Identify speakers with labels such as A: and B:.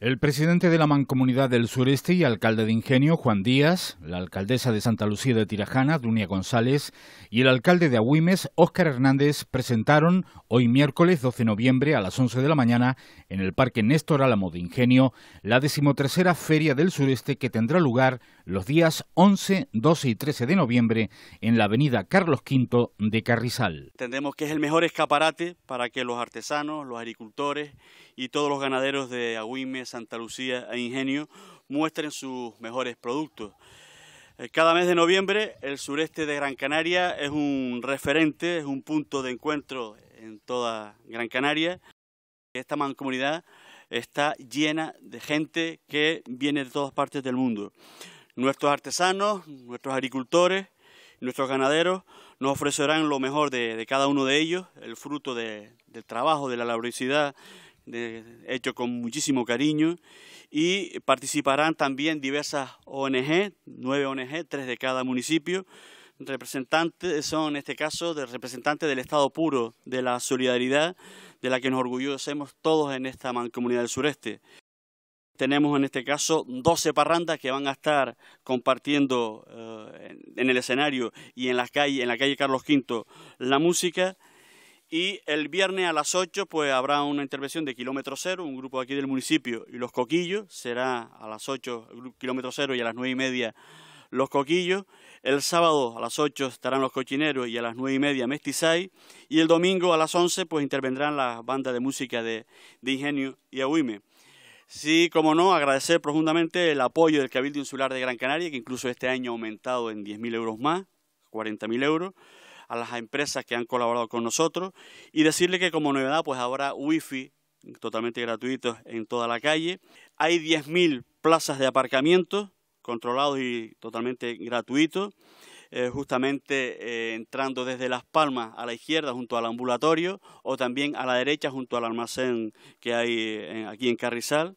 A: El presidente de la Mancomunidad del Sureste y alcalde de Ingenio, Juan Díaz, la alcaldesa de Santa Lucía de Tirajana, Dunia González, y el alcalde de Agüimes, Óscar Hernández, presentaron hoy miércoles 12 de noviembre a las 11 de la mañana en el Parque Néstor Álamo de Ingenio la decimotercera Feria del Sureste que tendrá lugar los días 11, 12 y 13 de noviembre en la avenida Carlos V de Carrizal.
B: Entendemos que es el mejor escaparate para que los artesanos, los agricultores y todos los ganaderos de Agüime, Santa Lucía e Ingenio muestren sus mejores productos. Eh, cada mes de noviembre el sureste de Gran Canaria es un referente, es un punto de encuentro en toda Gran Canaria. Esta mancomunidad está llena de gente que viene de todas partes del mundo. Nuestros artesanos, nuestros agricultores, nuestros ganaderos nos ofrecerán lo mejor de, cada uno de ellos, el fruto del trabajo, de la laboriosidad hecho con muchísimo cariño, y participarán también diversas ONG, nueve ONG, tres de cada municipio. Representantes son, en este caso, de representantes del Estado puro, de la solidaridad, de la que nos orgullosemos todos en esta mancomunidad del sureste. Tenemos en este caso 12 parrandas que van a estar compartiendo eh, en el escenario y en la calle, en la calle Carlos V la música. Y el viernes a las 8 pues habrá una intervención de Kilómetro Cero, un grupo aquí del municipio y los Coquillos. Será a las 8 Kilómetro Cero y a las 9 y media los Coquillos. El sábado a las 8 estarán los Cochineros y a las 9 y media Mestizay. Y el domingo a las 11 pues intervendrán las bandas de música de, Ingenio y Agüime. Sí, como no, agradecer profundamente el apoyo del Cabildo Insular de Gran Canaria, que incluso este año ha aumentado en 10.000 euros más, 40.000 euros a las empresas que han colaborado con nosotros y decirle que como novedad pues habrá wifi totalmente gratuito en toda la calle. Hay 10.000 plazas de aparcamiento controlados y totalmente gratuitos. Eh, justamente eh, entrando desde Las Palmas a la izquierda junto al ambulatorio o también a la derecha junto al almacén que hay eh, aquí en Carrizal.